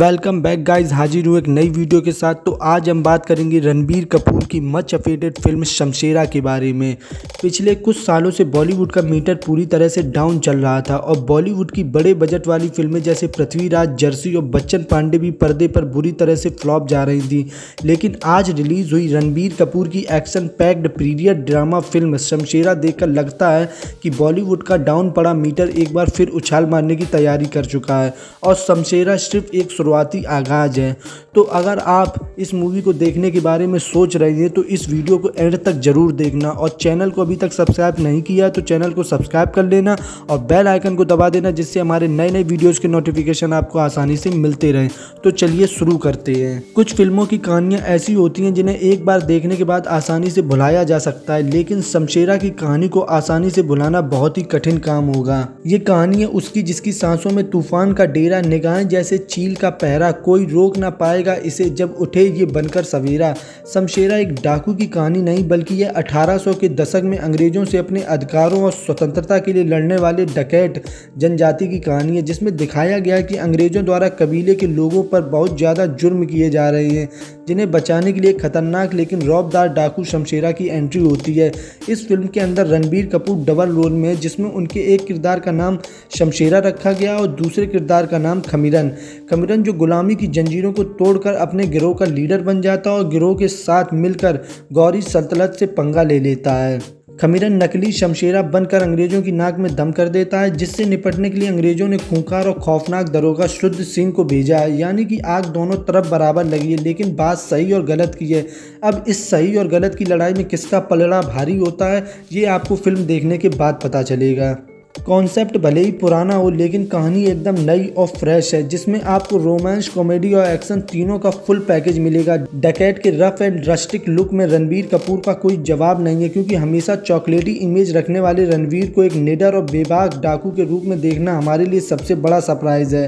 welcome back guys हाजिर हूँ एक नई वीडियो के साथ तो आज हम बात करेंगे रणबीर कपूर की मच अफेटेड फिल्म शमशेरा के बारे में पिछले कुछ सालों से बॉलीवुड का मीटर पूरी तरह से डाउन चल रहा था और बॉलीवुड की बड़े बजट वाली फिल्में जैसे पृथ्वीराज जर्सी और बच्चन पांडे भी पर्दे पर बुरी तरह से फ्लॉप जा रही थी लेकिन आज रिलीज हुई रणबीर कपूर की action packed period drama film Shamshera देखकर लगता है कि बॉलीवुड का डाउन पड़ा मीटर एक बार फिर उछाल मारने की तैयारी कर चुका है और शमशेरा सिर्फ एक शुरुआती आगाज़ है तो अगर आप इस मूवी को देखने के बारे में सोच रहे हैं तो इस वीडियो को एंड तक ज़रूर देखना और चैनल को अभी तक सब्सक्राइब नहीं किया तो चैनल को सब्सक्राइब कर लेना और बेल आइकन को दबा देना जिससे हमारे नए नए वीडियोज़ के नोटिफिकेशन आपको आसानी से मिलते रहें तो चलिए शुरू करते हैं कुछ फिल्मों की कहानियाँ ऐसी होती हैं जिन्हें एक बार देखने के बाद आसानी से भुलाया जा सकता है लेकिन शमशेरा की कहानी को आसानी से भुलाना बहुत ही कठिन काम होगा ये कहानी है उसकी जिसकी सांसों में तूफान का डेरा निगाहें जैसे चील का पहरा कोई रोक ना पाएगा इसे जब उठे ये बनकर सवेरा शमशेरा एक डाकू की कहानी नहीं बल्कि यह 1800 के दशक में अंग्रेजों से अपने अधिकारों और स्वतंत्रता के लिए लड़ने वाले डकैत जनजाति की कहानी है जिसमें दिखाया गया कि अंग्रेजों द्वारा कबीले के लोगों पर बहुत ज़्यादा जुर्म किए जा रहे हैं जिन्हें बचाने के लिए खतरनाक लेकिन रौबदार डाकू शमशेरा की एंट्री होती है इस फिल्म के अंदर रणबीर कपूर डबल रोल में है जिसमें उनके एक किरदार का नाम शमशेरा रखा गया और दूसरे किरदार का नाम खमीरन खमीरन जो गुलामी की जंजीरों को तोड़कर अपने गिरोह का लीडर बन जाता है और गिरोह के साथ मिलकर गौरी सल्तनत से पंगा ले लेता है खमीरन नकली शमशेरा बनकर अंग्रेजों की नाक में दम कर देता है जिससे निपटने के लिए अंग्रेजों ने खूंखार और खौफनाक दरोगा शुद्ध सिंह को भेजा है यानी कि आग दोनों तरफ बराबर लगी है लेकिन बात सही और गलत की है अब इस सही और गलत की लड़ाई में किसका पलड़ा भारी होता है ये आपको फिल्म देखने के बाद पता चलेगा कॉन्सेप्ट भले ही पुराना हो लेकिन कहानी एकदम नई और फ्रेश है जिसमें आपको रोमांस कॉमेडी और एक्शन तीनों का फुल पैकेज मिलेगा डकैट के रफ एंड रस्टिक लुक में रणबीर कपूर का कोई जवाब नहीं है क्योंकि हमेशा चॉकलेटी इमेज रखने वाले रणवीर को एक निडर और बेबाक डाकू के रूप में देखना हमारे लिए सबसे बड़ा सरप्राइज़ है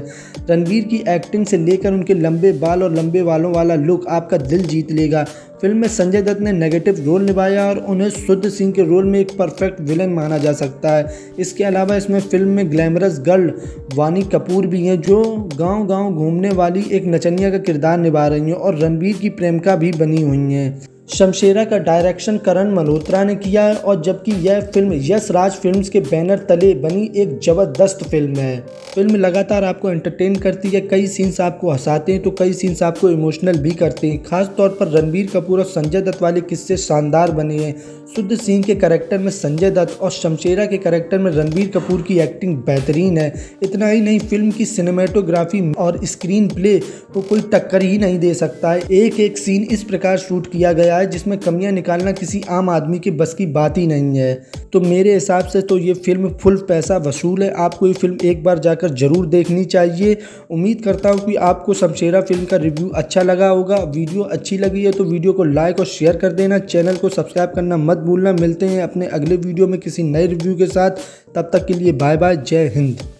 रणवीर की एक्टिंग से लेकर उनके लंबे बाल और लंबे बालों वाला लुक आपका दिल जीत लेगा फिल्म में संजय दत्त ने नेगेटिव रोल निभाया और उन्हें शुद्ध सिंह के रोल में एक परफेक्ट विलन माना जा सकता है इसके अलावा इसमें फिल्म में ग्लैमरस गर्ल वानी कपूर भी हैं जो गांव-गांव घूमने वाली एक नचनिया का किरदार निभा रही हैं और रणबीर की प्रेमिका भी बनी हुई हैं शमशेरा का डायरेक्शन करण मल्होत्रा ने किया है और जबकि यह फिल्म यश राज फिल्म्स के बैनर तले बनी एक ज़बरदस्त फिल्म है फिल्म लगातार आपको एंटरटेन करती है कई सीन्स आपको हंसाते हैं तो कई सीन्स आपको इमोशनल भी करते हैं खास तौर पर रणबीर कपूर और संजय दत्त वाले किस्से शानदार बने हैं शुद्ध सिंह के करेक्टर में संजय दत्त और शमशेरा के करेक्टर में रणबीर कपूर की एक्टिंग बेहतरीन है इतना ही नहीं फिल्म की सिनेमेटोग्राफी और स्क्रीन प्ले को कोई टक्कर ही नहीं दे सकता है एक एक सीन इस प्रकार शूट किया गया गया है जिसमें कमियां निकालना किसी आम आदमी के बस की बात ही नहीं है तो मेरे हिसाब से तो ये फिल्म फुल पैसा वसूल है आपको ये फिल्म एक बार जाकर ज़रूर देखनी चाहिए उम्मीद करता हूँ कि आपको शमशेरा फिल्म का रिव्यू अच्छा लगा होगा वीडियो अच्छी लगी है तो वीडियो को लाइक और शेयर कर देना चैनल को सब्सक्राइब करना मत भूलना मिलते हैं अपने अगले वीडियो में किसी नए रिव्यू के साथ तब तक के लिए बाय बाय जय हिंद